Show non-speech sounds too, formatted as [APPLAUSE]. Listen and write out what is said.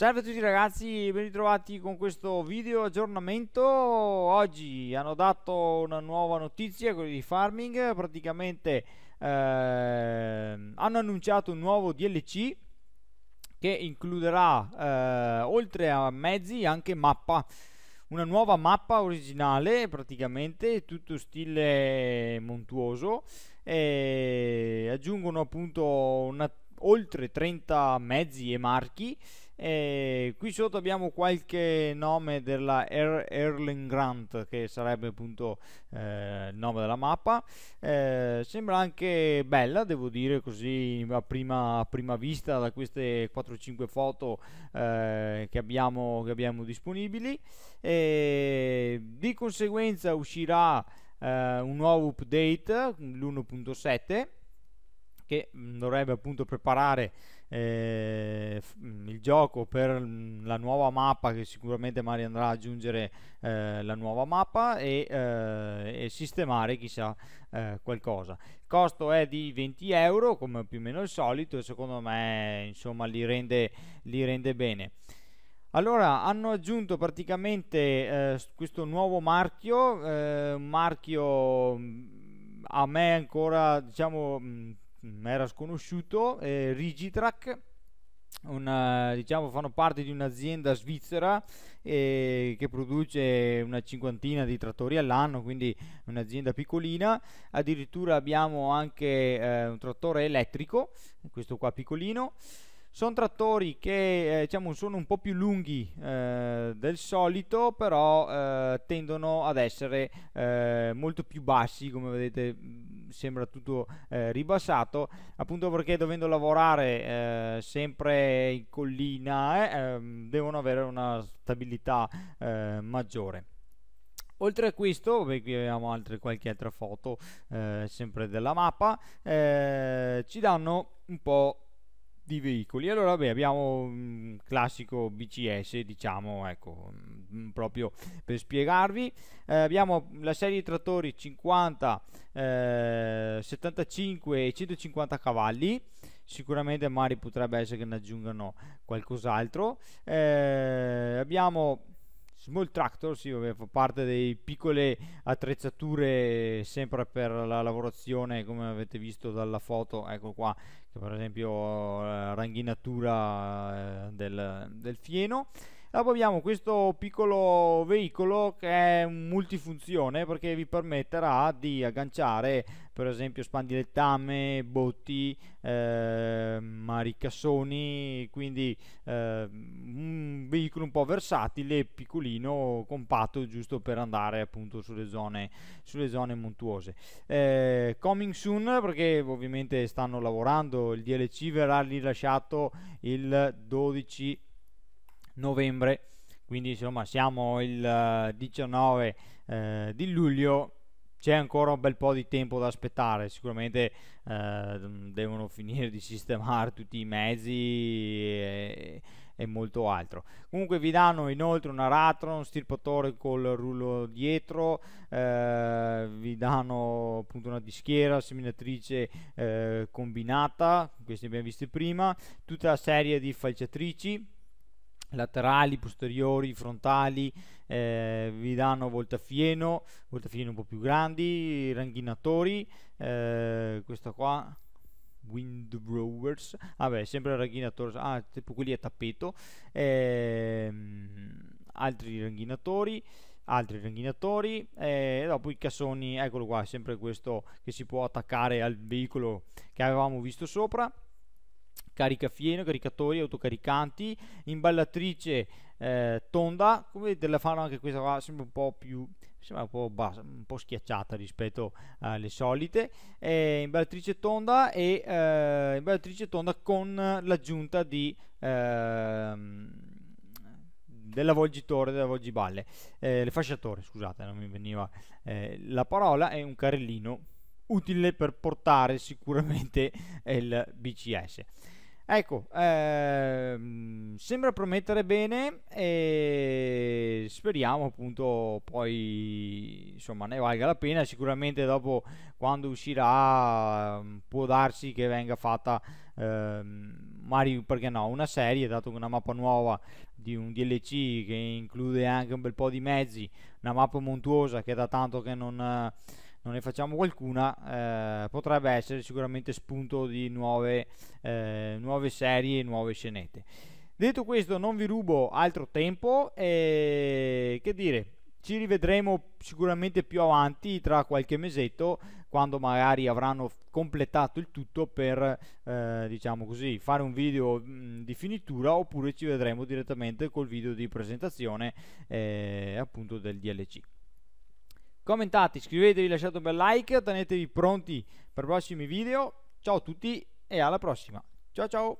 Salve a tutti ragazzi, ben ritrovati con questo video aggiornamento Oggi hanno dato una nuova notizia, quella di farming Praticamente eh, hanno annunciato un nuovo DLC Che includerà, eh, oltre a mezzi, anche mappa Una nuova mappa originale, praticamente, tutto stile montuoso E aggiungono appunto una oltre 30 mezzi e marchi e qui sotto abbiamo qualche nome della er- Erling Grant che sarebbe appunto eh, il nome della mappa eh, sembra anche bella devo dire così a prima, a prima vista da queste 4-5 foto eh, che, abbiamo, che, abbiamo, disponibili e di conseguenza uscirà eh, un nuovo update l'1.7 che mm, dovrebbe appunto preparare eh, mm, il gioco per mm, la nuova mappa che sicuramente Mario andrà ad aggiungere eh, la nuova mappa e, eh, e sistemare chissà eh, qualcosa il costo è di 20 euro come più o meno il solito e secondo me insomma li rende, li rende bene allora, hanno aggiunto praticamente eh, questo nuovo marchio, eh, un marchio a me ancora, diciamo, Mm, era sconosciuto, eh, Rigitrack. Una, eh, diciamo, fanno parte di un'azienda svizzera eh, che produce una cinquantina di trattori all'anno, quindi un'azienda piccolina. Addirittura abbiamo anche eh, un trattore elettrico, questo qua piccolino. Sono trattori che eh, diciamo, sono un po' più lunghi eh, del solito, però eh, tendono ad essere eh, molto più bassi, come vedete sembra tutto eh, ribassato, appunto perché dovendo lavorare eh, sempre in collina eh, ehm, devono avere una stabilità eh, maggiore. Oltre a questo, beh, qui abbiamo altre, qualche altra foto, eh, sempre della mappa, ci danno un po' di veicoli. Allora, beh, abbiamo un classico BCS, diciamo, ecco, Mm, proprio per spiegarvi. Eh, abbiamo la serie di trattori 50, eh, 75 e 150 cavalli. Sicuramente magari potrebbe essere che ne aggiungano qualcos'altro. Eh, abbiamo Small Tractor, sì, vabbè, fa parte delle piccole attrezzature sempre per la lavorazione, come avete visto dalla foto, ecco qua, che per esempio la eh, ranghinatura eh, del, del fieno. Dopo abbiamo questo piccolo veicolo che è multifunzione perché vi permetterà di agganciare per esempio spandilettame, botti, eh, maricassoni, quindi eh, un veicolo un po' versatile, piccolino, compatto, giusto per andare appunto sulle zone, sulle zone montuose. Eh, coming soon perché ovviamente stanno lavorando, il DLC verrà rilasciato il 12 novembre, quindi insomma siamo il 19 eh, eh, di luglio, c'è ancora un bel po' di tempo da aspettare, sicuramente eh, devono finire di sistemare tutti i mezzi e, e, molto altro. Comunque vi danno inoltre un aratro un stirpatore col rullo dietro, eh, vi danno appunto una dischiera, seminatrice eh, combinata, questi abbiamo visto prima, tutta la serie di falciatrici laterali, posteriori, frontali, eh, vi danno voltafieno, voltafieni un po' più grandi, ranghinatori, eh, questa qua windrowers, vabbè ah sempre ranghinatori, ah tipo quelli a tappeto, ehm, eh, altri ranghinatori, altri ranghinatori e dopo i cassoni, eccolo qua, sempre questo che si può attaccare al veicolo che avevamo visto sopra caricafieno, caricatori, autocaricanti, imballatrice eh, tonda, come vedete la fanno anche questa qua, sembra un po' più sembra un po', bassa, un po schiacciata rispetto alle solite, eh, imballatrice tonda e eh, imballatrice tonda con l'aggiunta di... Eh, dell'avvolgitore, dell'avvolgiballe, eh, le fasciatore, scusate, non mi veniva eh, la parola, è un carrellino utile per portare sicuramente [LAUGHS] il BCS. Ecco, ehm, sembra promettere bene e speriamo appunto poi insomma ne valga la pena. Sicuramente dopo quando uscirà ehm, può darsi che venga fatta ehm, Mario, perché no, una serie, dato che una mappa nuova di un DLC che include anche un bel po' di mezzi, una mappa montuosa che da tanto che non... Eh, non ne facciamo qualcuna, eh, potrebbe essere sicuramente spunto di nuove, eh, nuove serie, nuove scenette. Detto questo, non vi rubo altro tempo e che dire, ci rivedremo sicuramente più avanti tra qualche mesetto quando magari avranno completato il tutto per eh, diciamo così fare un video mh, di finitura oppure ci vedremo direttamente col video di presentazione eh, appunto del DLC commentate, iscrivetevi, lasciate un bel like, tenetevi pronti per i prossimi video. Ciao a tutti e alla prossima. Ciao ciao!